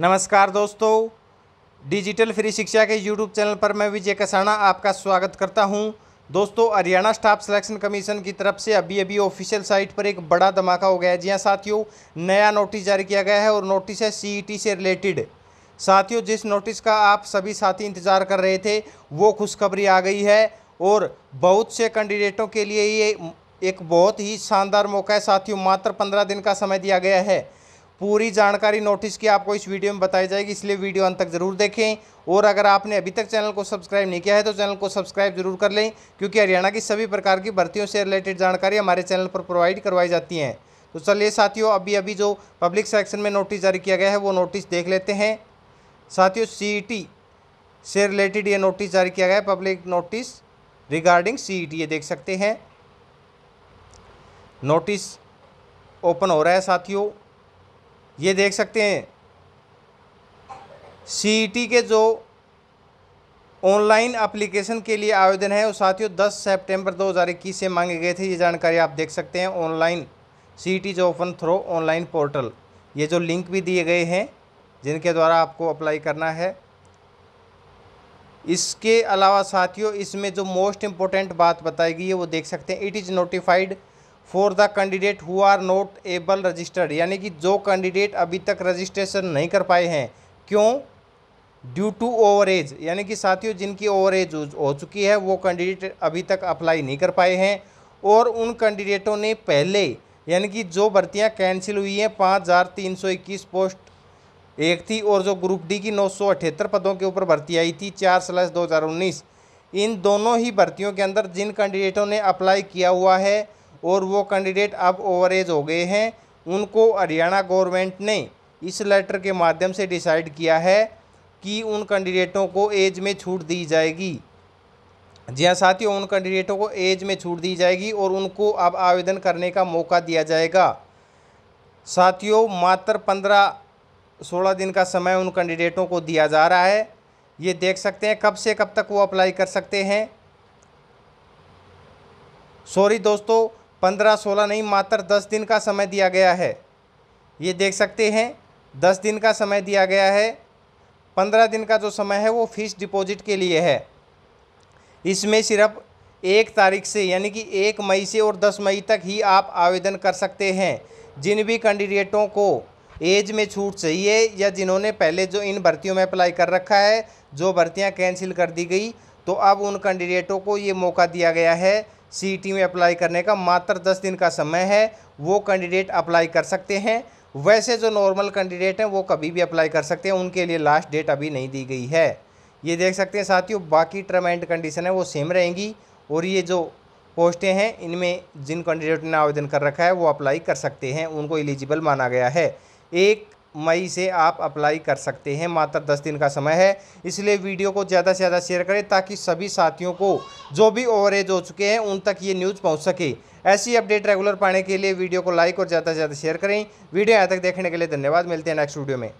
नमस्कार दोस्तों digital free शिक्षा के यूट्यूब चैनल पर मैं विजय कसाना आपका स्वागत करता हूं दोस्तों हरियाणा स्टाफ सिलेक्शन कमीशन की तरफ से अभी अभी ऑफिशियल साइट पर एक बड़ा धमाका हो गया है जी हाँ साथियों नया नोटिस जारी किया गया है और नोटिस है सीईटी e से रिलेटेड साथियों जिस नोटिस का आप सभी साथी इंतज़ार कर रहे थे वो खुशखबरी आ गई है और बहुत से कैंडिडेटों के लिए ये एक बहुत ही शानदार मौका है साथियों मात्र पंद्रह दिन का समय दिया गया है पूरी जानकारी नोटिस की आपको इस वीडियो में बताई जाएगी इसलिए वीडियो अंत तक जरूर देखें और अगर आपने अभी तक चैनल को सब्सक्राइब नहीं किया है तो चैनल को सब्सक्राइब जरूर कर लें क्योंकि हरियाणा की सभी प्रकार की भर्तियों से रिलेटेड जानकारी हमारे चैनल पर प्रोवाइड करवाई जाती हैं तो चलिए साथियों अभी अभी जो पब्लिक सेक्शन में नोटिस जारी किया गया है वो नोटिस देख लेते हैं साथियों सी e से रिलेटेड ये नोटिस जारी किया गया है public notice regarding C e ये देख सकते हैं नोटिस ओपन हो रहा है साथियों ये देख सकते हैं सी e के जो ऑनलाइन एप्लीकेशन के लिए आवेदन है वो साथियों 10 सितंबर 2021 से मांगे गए थे ये जानकारी आप देख सकते हैं online C T open through online portal ये जो लिंक भी दिए गए हैं जिनके द्वारा आपको अप्लाई करना है इसके अलावा साथियों इसमें जो मोस्ट इम्पोर्टेंट बात बताई गई है वो देख सकते हैं it is notified for the candidate who are not able registered यानी कि जो कैंडिडेट अभी तक रजिस्ट्रेशन नहीं कर पाए हैं क्यों ड्यू टू ओवर एज यानी कि साथियों जिनकी ओवर एज हो चुकी है वो कैंडिडेट अभी तक अप्लाई नहीं कर पाए हैं और उन कैंडिडेटों ने पहले यानी कि जो भर्तियां कैंसिल हुई हैं पाँच हज़ार तीन सौ इक्कीस पोस्ट एक थी और जो ग्रुप डी की नौ सौ अठहत्तर पदों के ऊपर भर्ती आई थी चार स्लैश दो हज़ार उन्नीस इन दोनों ही भर्तियों के अंदर जिन कैंडिडेटों ने अप्लाई किया हुआ है और वो कैंडिडेट अब ओवर एज हो गए हैं उनको हरियाणा गवर्नमेंट ने इस लेटर के माध्यम से डिसाइड किया है कि उन कैंडिडेटों को एज में छूट दी जाएगी जी हाँ साथियों उन कैंडिडेटों को एज में छूट दी जाएगी और उनको अब आवेदन करने का मौका दिया जाएगा साथियों मात्र पंद्रह सोलह दिन का समय उन कैंडिडेटों को दिया जा रहा है ये देख सकते हैं कब से कब तक वो अप्लाई कर सकते हैं सॉरी दोस्तों पंद्रह सोलह नहीं मात्र दस दिन का समय दिया गया है ये देख सकते हैं दस दिन का समय दिया गया है पंद्रह दिन का जो समय है वो फिक्स डिपॉजिट के लिए है इसमें सिर्फ एक तारीख से यानी कि एक मई से और दस मई तक ही आप आवेदन कर सकते हैं जिन भी कैंडिडेटों को एज में छूट चाहिए या जिन्होंने पहले जो इन भर्तियों में अप्लाई कर रखा है जो भर्तियां कैंसिल कर दी गई तो अब उन कैंडिडेटों को ये मौका दिया गया है सी e में अप्लाई करने का मात्र दस दिन का समय है वो कैंडिडेट अप्लाई कर सकते हैं वैसे जो नॉर्मल कैंडिडेट हैं वो कभी भी अप्लाई कर सकते हैं उनके लिए लास्ट डेट अभी नहीं दी गई है ये देख सकते हैं साथियों बाकी टर्म एंड कंडीशन है वो सेम रहेंगी और ये जो पोस्टें हैं इनमें जिन कैंडिडेट ने आवेदन कर रखा है वो अप्लाई कर सकते हैं उनको एलिजिबल माना गया है एक मई से आप अप्लाई कर सकते हैं मात्र दस दिन का समय है इसलिए वीडियो को ज़्यादा से ज़्यादा शेयर करें ताकि सभी साथियों को जो भी ओवर एज हो चुके हैं उन तक ये न्यूज़ पहुंच सके ऐसी अपडेट रेगुलर पाने के लिए वीडियो को लाइक और ज़्यादा से ज़्यादा शेयर करें वीडियो यहाँ तक देखने के लिए धन्यवाद मिलते हैं नेक्स्ट वीडियो में